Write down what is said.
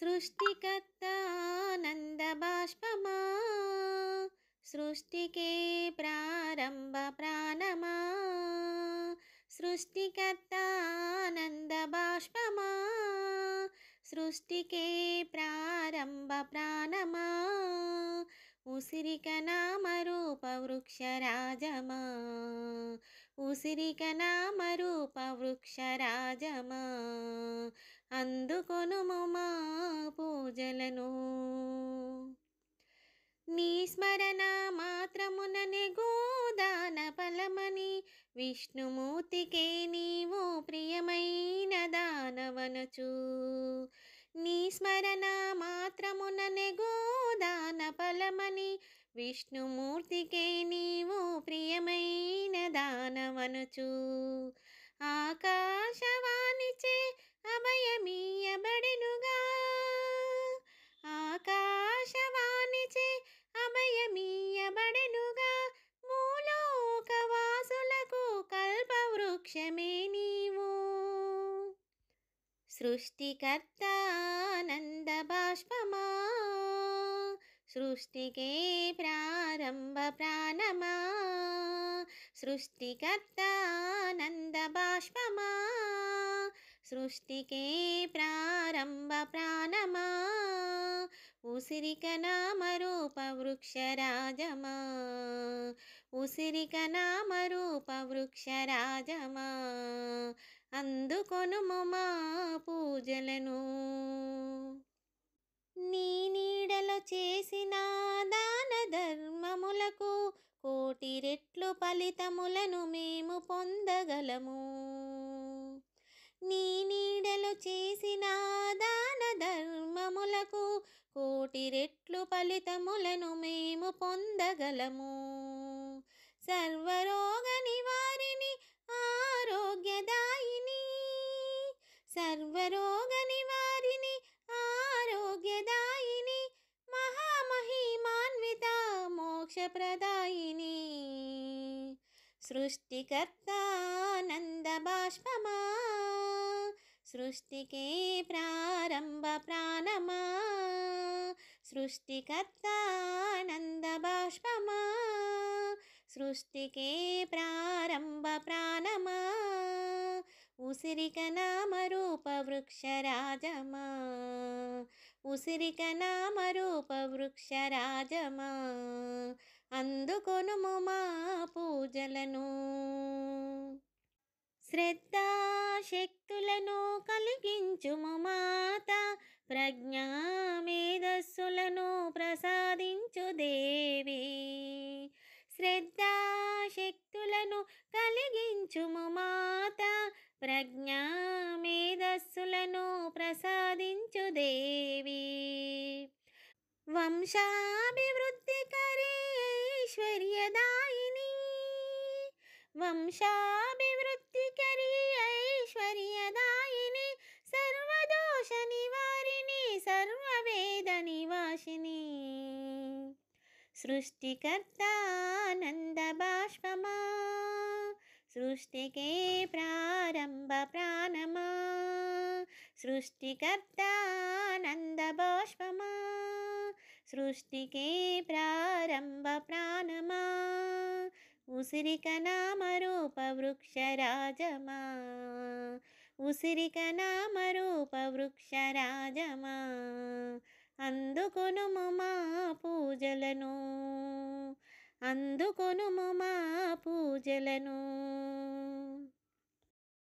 సృష్టికర్త ఆనంద బాష్పమా సృష్టికే ప్రారంభ ప్రాణమా సృష్టికర్త ఆనంద బాష్పమా సృష్టికే ప్రారంభ ప్రాణమా ఉసిరిక నామరూప వృక్షరాజమా ఉసిరిక నామరూప వృక్షరాజమా అందుకొను మా పూజలను నీ స్మరణ మాత్రముననే గోదాన ఫలమని విష్ణుమూర్తికే నీవు ప్రియమైన దానవనచు నీ స్మరణ మాత్రముననే గోదాన ఫలమని విష్ణుమూర్తికే నీవు ప్రియమైన ఆకాశవాణి ఆకాశవాణిచే అభయమీయబడెనుగా ఆకాశవాణిచే అభయమీయబడెనుగా మూలోకవాసులకు కల్పవృక్షమే నీవు సృష్టికర్త ఆనంద బాష్పమా సృష్టికే ప్రారంభ ప్రాణమా సృష్టికర్త ఆనంద బాష్పమా సృష్టికే ప్రారంభ ప్రాణమా ఉసిరిక నామరూప రాజమా ఉసిరిక నామరూప రాజమా అందుకొనుము మా పూజలను నీ నీడలో చేసిన దాన ధర్మములకు కోటి రెట్లు ఫలితములను మేము పొందగలము నీ నీడలు చేసిన దాన ధర్మములకు కోటి రెట్లు ఫలితములను మేము పొందగలము సర్వరోగ నివారిని ఆరోగ్యదాయిని సర్వరోగ నివారిని ఆరోగ్యదాయిని మహామహిమాన్విత మోక్షప్రదాయిని సృష్టికర్త ఆనంద బాష్పమా సృష్టికే ప్రారంభ ప్రాణమా సృష్టికర్త ఆనంద బాష్పమా సృష్టికే ప్రారంభ ప్రాణమా ఉసిరిక నామ రూప వృక్ష రాజమా ఉసిరిక నామ నామరూప వృక్షరాజమా అందుకొనుము మా పూజలను శ్రద్ధ విద్యా మేధస్సులను ప్రసాదించు దేవి శ్రద్ధాశక్తులను కలిగించుము మాత ప్రజ్ఞా మేధస్సులను ప్రసాదించు దేవి వంశాభివృద్ధికరీ ఐశ్వర్యదాయిని వంశాభివృద్ధి బాష్పమా సృష్టికే ప్రారంభ ప్రాణమా బాష్పమా సృష్టికే ప్రారంభ ప్రాణమా ఉసిరిక నామ రూప వృక్ష రాజమా ఉసిరిక నామ నామరూప వృక్షరాజమా అందుకొనుము మా పూజలను అందుకొనుము మా పూజలను